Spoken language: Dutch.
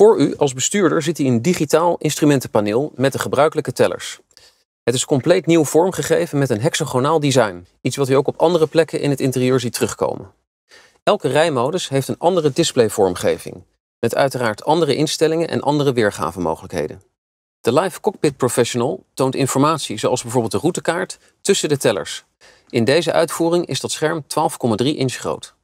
Voor u als bestuurder zit hij een digitaal instrumentenpaneel met de gebruikelijke tellers. Het is compleet nieuw vormgegeven met een hexagonaal design, iets wat u ook op andere plekken in het interieur ziet terugkomen. Elke rijmodus heeft een andere displayvormgeving, met uiteraard andere instellingen en andere weergavemogelijkheden. De Live Cockpit Professional toont informatie zoals bijvoorbeeld de routekaart tussen de tellers. In deze uitvoering is dat scherm 12,3 inch groot.